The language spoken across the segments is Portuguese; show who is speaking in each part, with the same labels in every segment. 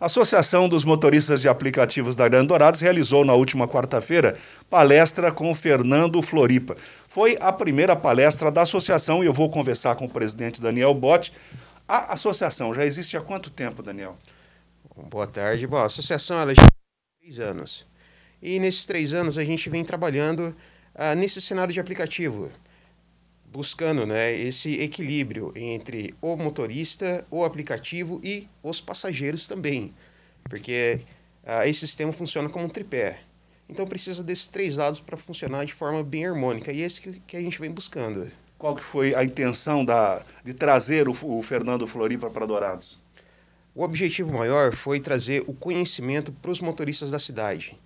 Speaker 1: A Associação dos Motoristas de Aplicativos da Grande Dourados realizou na última quarta-feira palestra com Fernando Floripa. Foi a primeira palestra da associação e eu vou conversar com o presidente Daniel Botti. A associação já existe há quanto tempo, Daniel? Boa tarde. Bom, a associação ela já tem três anos. E nesses três anos a gente vem trabalhando ah, nesse cenário de aplicativo buscando né, esse equilíbrio entre o motorista, o aplicativo e os passageiros também, porque ah, esse sistema funciona como um tripé. Então precisa desses três lados para funcionar de forma bem harmônica e é isso que, que a gente vem buscando. Qual que foi a intenção da, de trazer o, o Fernando Floripa para Dourados? O objetivo maior foi trazer o conhecimento para os motoristas da cidade.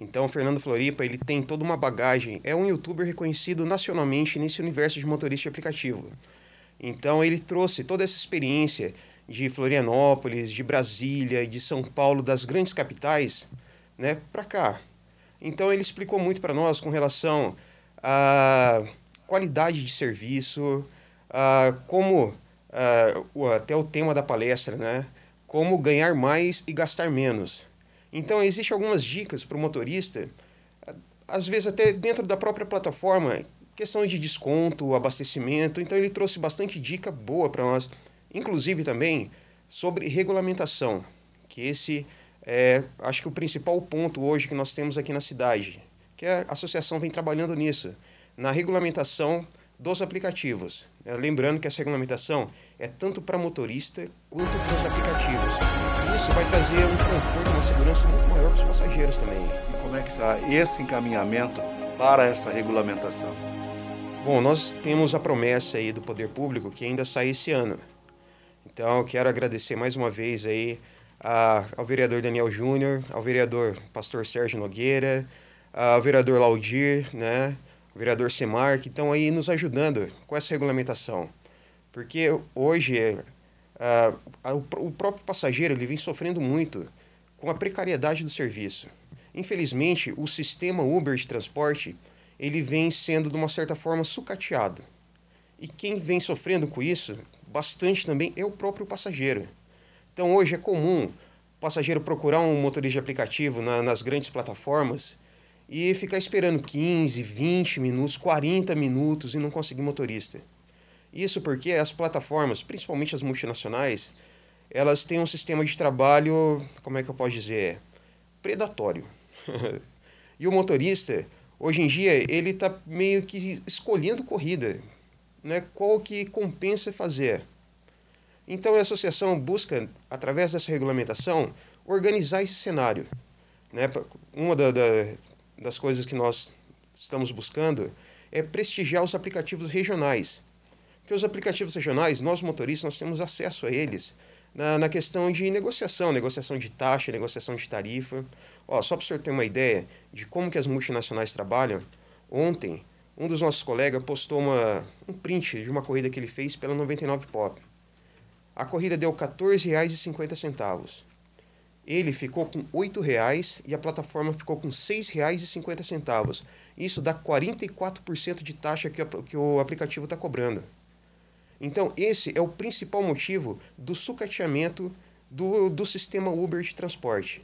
Speaker 1: Então, o Fernando Floripa, ele tem toda uma bagagem. É um youtuber reconhecido nacionalmente nesse universo de motorista de aplicativo. Então, ele trouxe toda essa experiência de Florianópolis, de Brasília, de São Paulo, das grandes capitais, né, para cá. Então, ele explicou muito para nós com relação à qualidade de serviço, a como a, até o tema da palestra, né, como ganhar mais e gastar menos. Então, existem algumas dicas para o motorista, às vezes até dentro da própria plataforma, questões de desconto, abastecimento. Então, ele trouxe bastante dica boa para nós, inclusive também sobre regulamentação, que esse é, acho que o principal ponto hoje que nós temos aqui na cidade, que a associação vem trabalhando nisso, na regulamentação dos aplicativos. Lembrando que essa regulamentação é tanto para motorista quanto para os aplicativos isso vai trazer um conforto, uma segurança muito maior para os passageiros também. E como é que está esse encaminhamento para essa regulamentação? Bom, nós temos a promessa aí do poder público que ainda sai esse ano. Então, eu quero agradecer mais uma vez aí a, ao vereador Daniel Júnior, ao vereador Pastor Sérgio Nogueira, ao vereador Laudir, né, ao vereador Semar, que estão aí nos ajudando com essa regulamentação. Porque hoje é ah, o próprio passageiro ele vem sofrendo muito com a precariedade do serviço. Infelizmente, o sistema Uber de transporte ele vem sendo de uma certa forma sucateado. E quem vem sofrendo com isso bastante também é o próprio passageiro. Então hoje é comum o passageiro procurar um motorista de aplicativo na, nas grandes plataformas e ficar esperando 15, 20 minutos, 40 minutos e não conseguir motorista. Isso porque as plataformas, principalmente as multinacionais, elas têm um sistema de trabalho, como é que eu posso dizer, predatório. e o motorista, hoje em dia, ele está meio que escolhendo corrida, né? qual que compensa fazer. Então a associação busca, através dessa regulamentação, organizar esse cenário. Né? Uma da, da, das coisas que nós estamos buscando é prestigiar os aplicativos regionais que os aplicativos regionais, nós motoristas, nós temos acesso a eles na, na questão de negociação, negociação de taxa, negociação de tarifa. Ó, só para o senhor ter uma ideia de como que as multinacionais trabalham, ontem um dos nossos colegas postou uma, um print de uma corrida que ele fez pela 99 Pop. A corrida deu R$ 14,50. Ele ficou com R$ reais e a plataforma ficou com R$ 6,50. Isso dá 44% de taxa que o aplicativo está cobrando. Então, esse é o principal motivo do sucateamento do, do sistema Uber de transporte.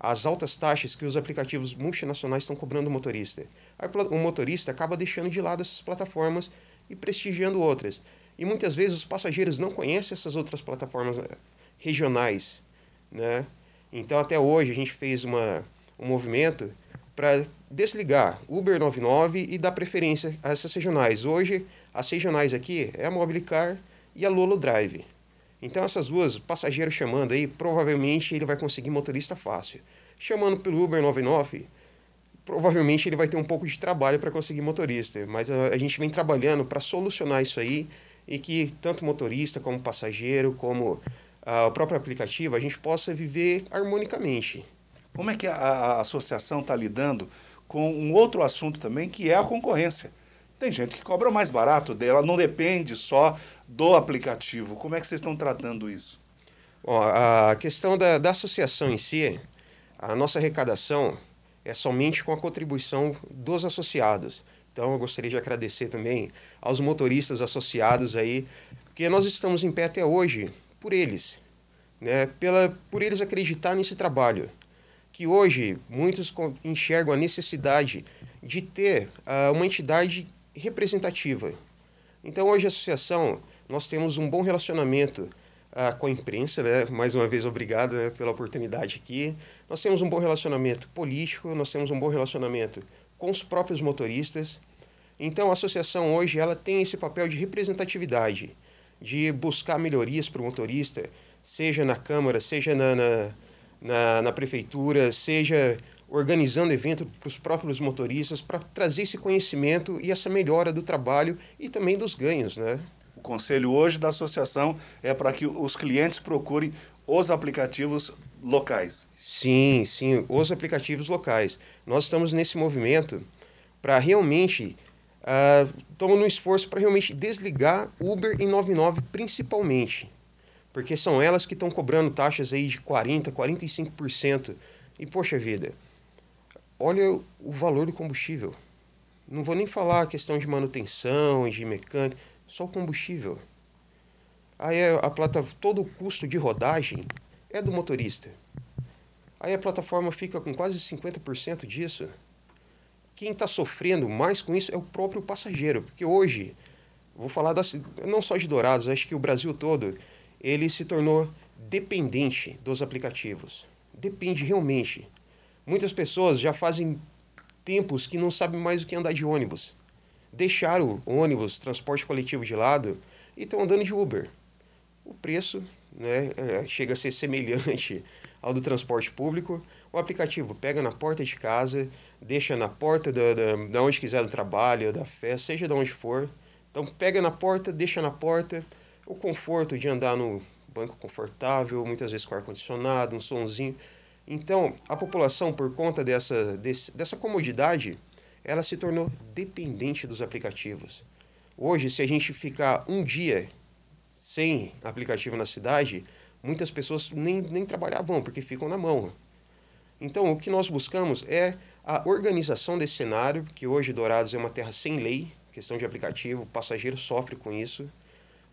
Speaker 1: As altas taxas que os aplicativos multinacionais estão cobrando o motorista. o motorista acaba deixando de lado essas plataformas e prestigiando outras. E muitas vezes os passageiros não conhecem essas outras plataformas eh, regionais. Né? Então, até hoje, a gente fez uma, um movimento para desligar Uber 99 e dar preferência a essas regionais. Hoje, as regionais aqui é a Car e a Lolo Drive. Então essas duas, passageiro chamando aí, provavelmente ele vai conseguir motorista fácil. Chamando pelo Uber 99, provavelmente ele vai ter um pouco de trabalho para conseguir motorista, mas a, a gente vem trabalhando para solucionar isso aí e que tanto motorista como passageiro, como o próprio aplicativo, a gente possa viver harmonicamente. Como é que a, a associação está lidando com um outro assunto também, que é a concorrência? Tem gente que cobra mais barato dela, não depende só do aplicativo. Como é que vocês estão tratando isso? Bom, a questão da, da associação em si, a nossa arrecadação é somente com a contribuição dos associados. Então, eu gostaria de agradecer também aos motoristas associados aí, porque nós estamos em pé até hoje por eles, né? Pela, por eles acreditar nesse trabalho, que hoje muitos enxergam a necessidade de ter uh, uma entidade representativa. Então, hoje, a associação, nós temos um bom relacionamento ah, com a imprensa, né? mais uma vez, obrigado né, pela oportunidade aqui. Nós temos um bom relacionamento político, nós temos um bom relacionamento com os próprios motoristas. Então, a associação hoje ela tem esse papel de representatividade, de buscar melhorias para o motorista, seja na Câmara, seja na, na, na, na Prefeitura, seja organizando evento para os próprios motoristas, para trazer esse conhecimento e essa melhora do trabalho e também dos ganhos, né? O conselho hoje da associação é para que os clientes procurem os aplicativos locais. Sim, sim, os aplicativos locais. Nós estamos nesse movimento para realmente uh, ah, estamos no esforço para realmente desligar Uber e 99 principalmente, porque são elas que estão cobrando taxas aí de 40, 45%. E poxa vida, olha o valor do combustível. Não vou nem falar a questão de manutenção, de mecânica, só o combustível. Aí é a plata, todo o custo de rodagem é do motorista. Aí a plataforma fica com quase 50% disso. Quem está sofrendo mais com isso é o próprio passageiro, porque hoje, vou falar das, não só de Dourados, acho que o Brasil todo, ele se tornou dependente dos aplicativos. Depende realmente. Muitas pessoas já fazem tempos que não sabem mais o que é andar de ônibus. Deixaram o ônibus, transporte coletivo de lado e estão andando de Uber. O preço né, é, chega a ser semelhante ao do transporte público. O aplicativo pega na porta de casa, deixa na porta da, da, da onde quiser do trabalho, da festa, seja de onde for. Então pega na porta, deixa na porta. O conforto de andar no banco confortável, muitas vezes com ar-condicionado, um sonzinho. Então, a população, por conta dessa, desse, dessa comodidade, ela se tornou dependente dos aplicativos. Hoje, se a gente ficar um dia sem aplicativo na cidade, muitas pessoas nem, nem trabalhavam porque ficam na mão. Então, o que nós buscamos é a organização desse cenário, que hoje Dourados é uma terra sem lei, questão de aplicativo, o passageiro sofre com isso.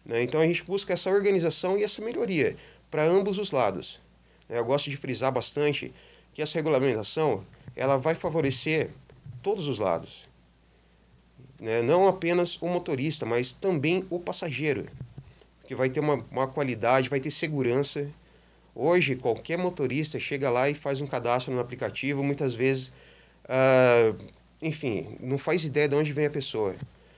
Speaker 1: Né? Então, a gente busca essa organização e essa melhoria para ambos os lados. Eu gosto de frisar bastante que essa regulamentação ela vai favorecer todos os lados, né? não apenas o motorista, mas também o passageiro, que vai ter uma, uma qualidade, vai ter segurança. Hoje, qualquer motorista chega lá e faz um cadastro no aplicativo, muitas vezes, uh, enfim, não faz ideia de onde vem a pessoa.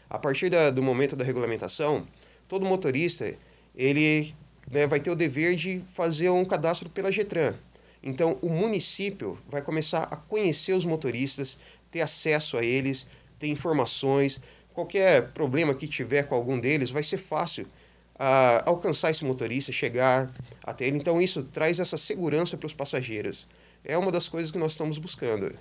Speaker 1: A partir da, do momento da regulamentação, todo motorista ele né, vai ter o dever de fazer um cadastro pela Getran. Então, o município vai começar a conhecer os motoristas, ter acesso a eles, ter informações. Qualquer problema que tiver com algum deles, vai ser fácil uh, alcançar esse motorista, chegar até ele. Então, isso traz essa segurança para os passageiros. É uma das coisas que nós estamos buscando.